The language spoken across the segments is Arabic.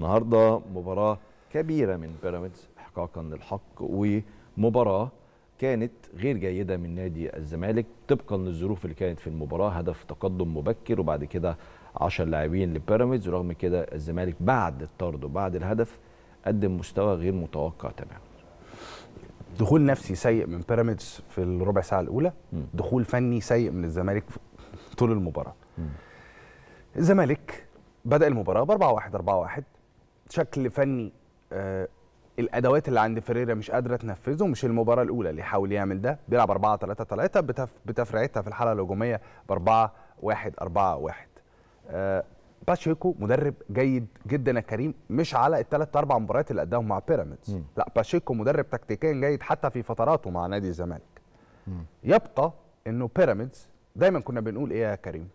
النهارده مباراه كبيره من بيراميدز احقاقا للحق ومباراه كانت غير جيده من نادي الزمالك طبقا للظروف اللي كانت في المباراه هدف تقدم مبكر وبعد كده 10 لاعبين لبيراميدز ورغم كده الزمالك بعد الطرد وبعد الهدف قدم مستوى غير متوقع تماما دخول نفسي سيء من بيراميدز في الربع ساعه الاولى م. دخول فني سيء من الزمالك طول المباراه م. الزمالك بدا المباراه ب 4 1 4 1 شكل فني آه الادوات اللي عند فيريرا مش قادره تنفذه مش المباراه الاولى اللي يحاول يعمل ده بيلعب 4 3 3 بتف... بتفرعتها في الحاله الهجوميه ب 4 1 4 1 آه باتشيكو مدرب جيد جدا يا كريم مش على الثلاث اربع مباريات اللي قدمهم مع بيراميدز لا باتشيكو مدرب تكتيكيا جيد حتى في فتراته مع نادي الزمالك يبقى انه بيراميدز دايما كنا بنقول ايه يا كريم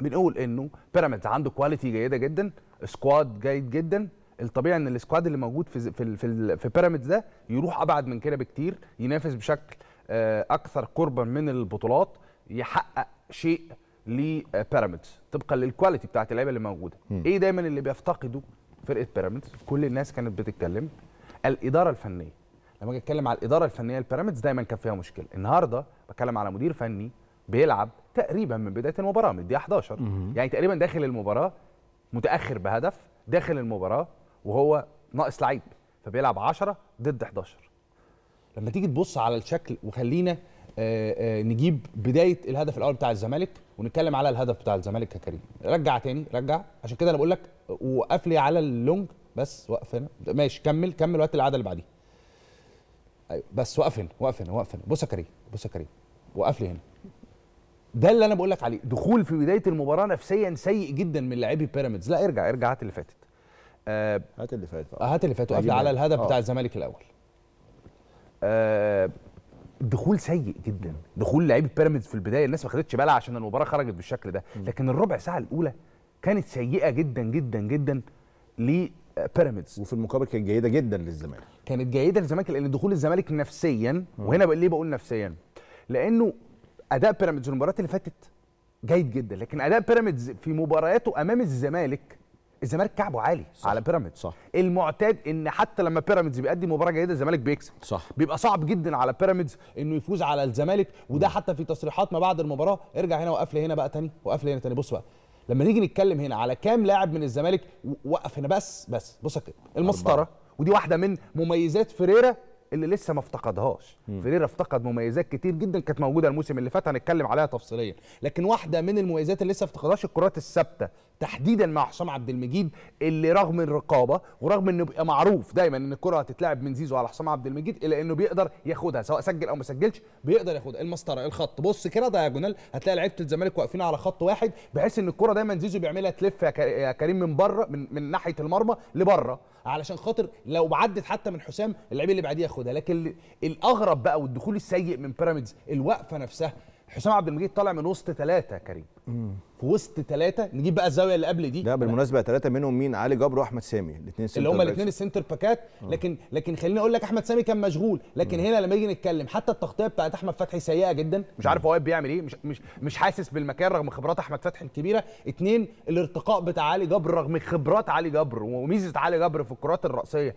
بنقول انه بيراميدز عنده كواليتي جيده جدا سكواد جيد جدا الطبيعي ان السكواد اللي موجود في في في, في بيراميدز ده يروح ابعد من كده بكتير ينافس بشكل آه، اكثر قربا من البطولات يحقق شيء لبيراميدز طبقا للكواليتي بتاعت اللعيبه اللي موجوده م. ايه دايما اللي بيفتقده فرقه بيراميدز كل الناس كانت بتتكلم الاداره الفنيه لما اجي اتكلم على الاداره الفنيه لبيراميدز دايما كان فيها مشكله النهارده بتكلم على مدير فني بيلعب تقريبا من بدايه المباراه من الدقيقه 11 يعني تقريبا داخل المباراه متاخر بهدف داخل المباراه وهو ناقص لعيب فبيلعب 10 ضد 11 لما تيجي تبص على الشكل وخلينا آه، آه، نجيب بدايه الهدف الاول بتاع الزمالك ونتكلم على الهدف بتاع الزمالك يا كريم رجع تاني رجع عشان كده انا بقول لك وقف لي على اللونج بس وقف هنا ماشي كمل كمل وقت العاده اللي بعديه ايوه بس وقف هنا وقف هنا وقف هنا بص يا كريم بص يا كريم وقف لي هنا ده اللي انا بقول لك عليه دخول في بدايه المباراه نفسيا سيء جدا من لاعبي بيراميدز لا ارجع ارجع هات اللي فاتت آه هات اللي فاتت هات اللي فاتت قبل على الهدف أوه. بتاع آه. الزمالك الاول آه دخول سيء جدا دخول لاعبي بيراميدز في البدايه الناس ما خدتش بالها عشان المباراه خرجت بالشكل ده لكن الربع ساعه الاولى كانت سيئه جدا جدا جدا لبيراميدز آه، وفي المقابل كانت جيده جدا للزمالك كانت جيده للزمالك لان دخول الزمالك نفسيا وهنا ليه بقول نفسيا لانه اداء بيراميدز المباراه اللي فاتت جيد جدا لكن اداء بيراميدز في مبارياته امام الزمالك الزمالك كعبه عالي صح. على بيراميدز صح المعتاد ان حتى لما بيراميدز بيقدم مباراه جيده الزمالك بيكسب صح بيبقى صعب جدا على بيراميدز انه يفوز على الزمالك وده حتى في تصريحات ما بعد المباراه ارجع هنا وقف لي هنا بقى تاني وقف لي هنا تاني بص بقى لما نيجي نتكلم هنا على كام لاعب من الزمالك وقف هنا بس بس بص المسطره ودي واحده من مميزات فريرة اللي لسه ما افتقدهاش فيريرا افتقد مميزات كتير جدا كانت موجوده الموسم اللي فات هنتكلم عليها تفصيليا لكن واحده من المميزات اللي لسه افتقدهاش الكرات الثابته تحديدا مع حسام عبد المجيد اللي رغم الرقابه ورغم انه بيبقى معروف دايما ان الكره هتتلعب من زيزو على حسام عبد المجيد الا انه بيقدر ياخدها سواء سجل او ما سجلش بيقدر ياخدها المسطره الخط بص كده دايجونال هتلاقي لعيبه الزمالك واقفين على خط واحد بحيث ان الكره دايما زيزو بيعملها تلف يا كريم من بره من, من ناحيه المرمى لبره علشان خاطر لو عدت حتى من حسام اللعيب اللي بعديه ياخدها لكن الاغرب بقى والدخول السيء من بيراميدز الوقفه نفسها حسام عبد المجيد طالع من وسط ثلاثه كريم مم. في وسط ثلاثه نجيب بقى الزاويه اللي قبل دي لا بالمناسبه ثلاثه منهم مين علي جبر واحمد سامي الاثنين اللي هم الاثنين السنتر باكات لكن لكن خليني اقول لك احمد سامي كان مشغول لكن مم. هنا لما يجي نتكلم حتى التغطيه بتاعت احمد فتحي سيئه جدا مش عارف هو واقف بيعمل ايه مش مش مش حاسس بالمكان رغم خبرات احمد فتحي الكبيره اثنين الارتقاء بتاع علي جبر رغم خبرات علي جبر وميزه علي جبر في الكرات الراسيه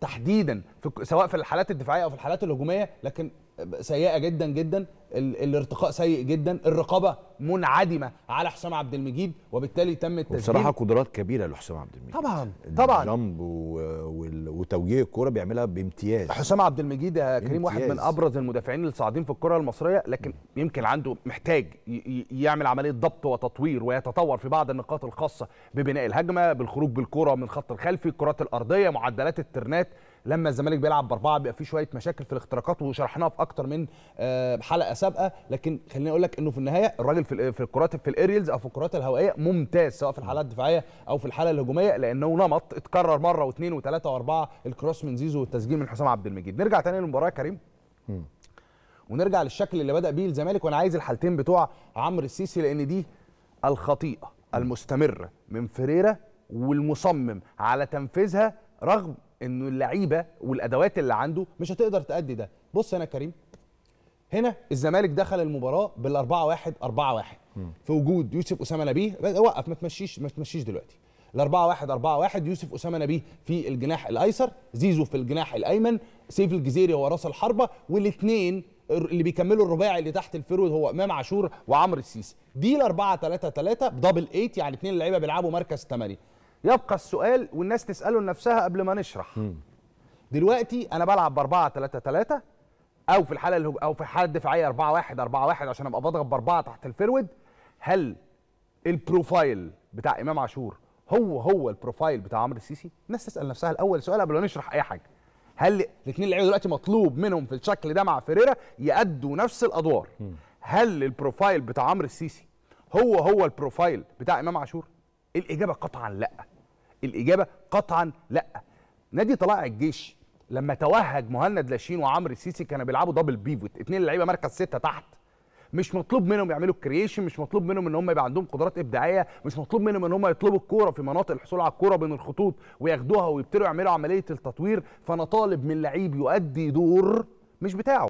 تحديدا في سواء في الحالات الدفاعيه او في الحالات الهجوميه لكن سيئه جدا جدا الارتقاء سيء جدا الرقابه منعدمه على حسام عبد المجيد وبالتالي تم التسجيل بصراحه قدرات كبيره لحسام عبد المجيد طبعا طبعا جامب وتوجيه الكوره بيعملها بامتياز حسام عبد المجيد يا كريم واحد من ابرز المدافعين الصاعدين في الكره المصريه لكن يمكن عنده محتاج يعمل عمليه ضبط وتطوير ويتطور في بعض النقاط الخاصه ببناء الهجمه بالخروج بالكره من خط الخلفي الكرات الارضيه معدلات الترنات لما الزمالك بيلعب باربعه بيبقى في شويه مشاكل في الاختراقات وشرحناها في اكتر من آه، حلقه سابقه لكن خليني اقول لك انه في النهايه الراجل في في الكرات في الاريلز او في الكرات الهوائيه ممتاز سواء في الحاله الدفاعيه او في الحاله الهجوميه لانه نمط اتكرر مره واثنين وثلاثه واربعه الكروس من زيزو والتسجيل من حسام عبد المجيد نرجع تاني للمباراه يا كريم ونرجع للشكل اللي بدا بيه الزمالك وانا عايز الحالتين بتوع عمرو السيسي لان دي الخطيئه المستمره من فريرة والمصمم على تنفيذها رغم انه اللعيبه والادوات اللي عنده مش هتقدر تادي ده بص هنا كريم هنا الزمالك دخل المباراه بال4 1 4 1 في وجود يوسف اسامه نبيه وقف ما تمشيش ما تمشيش دلوقتي ال4 1 4 1 يوسف اسامه نبيه في الجناح الايسر زيزو في الجناح الايمن سيف الجزيري هو راس الحربه والاثنين اللي بيكملوا الرباعي اللي تحت الفيرود هو امام عاشور وعمرو السيسي دي ال4 3 3 دبل 8 يعني اثنين لعيبه بيلعبوا مركز 8 يبقى السؤال والناس تساله لنفسها قبل ما نشرح م. دلوقتي انا بلعب ب 4 3 3 او في الحاله الهج... او في الحاله الدفاعيه 4 1 4 1 عشان ابقى بضغط باربعه تحت الفرود هل البروفايل بتاع امام عاشور هو هو البروفايل بتاع عمرو السيسي الناس تسال نفسها الاول سؤال قبل ما نشرح اي حاجه هل الاثنين لعيبه دلوقتي مطلوب منهم في الشكل ده مع فيريرا يادوا نفس الادوار م. هل البروفايل بتاع عمرو السيسي هو هو البروفايل بتاع امام عاشور الاجابه قطعا لا الاجابه قطعا لا نادي طلائع الجيش لما توهج مهند لاشين وعمرو السيسي كانوا بيلعبوا دبل بيفوت اثنين لعيبه مركز ستة تحت مش مطلوب منهم يعملوا كرييشن مش مطلوب منهم ان هم يبقى عندهم قدرات ابداعيه مش مطلوب منهم ان هم يطلبوا الكوره في مناطق الحصول على الكوره بين الخطوط وياخدوها ويبتدوا يعملوا عمليه التطوير فانا طالب من لعيب يؤدي دور مش بتاعه